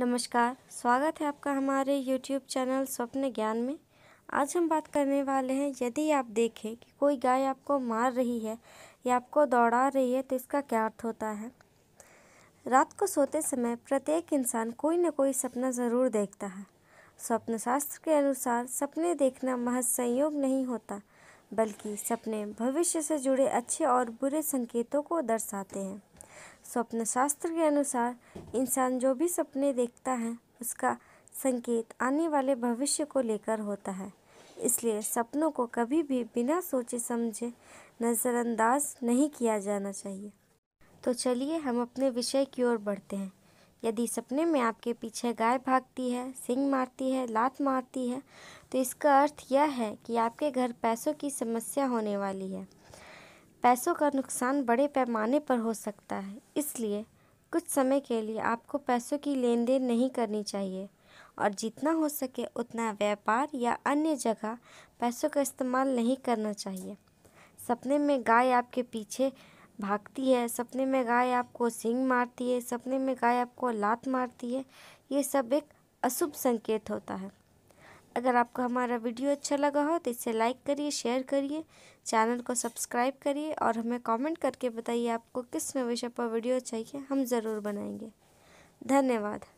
नमस्कार स्वागत है आपका हमारे YouTube चैनल स्वप्न ज्ञान में आज हम बात करने वाले हैं यदि आप देखें कि कोई गाय आपको मार रही है या आपको दौड़ा रही है तो इसका क्या अर्थ होता है रात को सोते समय प्रत्येक इंसान कोई न कोई सपना ज़रूर देखता है स्वप्न शास्त्र के अनुसार सपने देखना महज संयोग नहीं होता बल्कि सपने भविष्य से जुड़े अच्छे और बुरे संकेतों को दर्शाते हैं स्वप्न शास्त्र के अनुसार इंसान जो भी सपने देखता है उसका संकेत आने वाले भविष्य को लेकर होता है इसलिए सपनों को कभी भी बिना सोचे समझे नज़रअंदाज नहीं किया जाना चाहिए तो चलिए हम अपने विषय की ओर बढ़ते हैं यदि सपने में आपके पीछे गाय भागती है सिंग मारती है लात मारती है तो इसका अर्थ यह है कि आपके घर पैसों की समस्या होने वाली है पैसों का नुकसान बड़े पैमाने पर हो सकता है इसलिए कुछ समय के लिए आपको पैसों की लेन देन नहीं करनी चाहिए और जितना हो सके उतना व्यापार या अन्य जगह पैसों का इस्तेमाल नहीं करना चाहिए सपने में गाय आपके पीछे भागती है सपने में गाय आपको सिंग मारती है सपने में गाय आपको लात मारती है ये सब एक अशुभ संकेत होता है अगर आपको हमारा वीडियो अच्छा लगा हो तो इसे लाइक करिए शेयर करिए चैनल को सब्सक्राइब करिए और हमें कमेंट करके बताइए आपको किस विषय पर वीडियो चाहिए अच्छा हम ज़रूर बनाएंगे धन्यवाद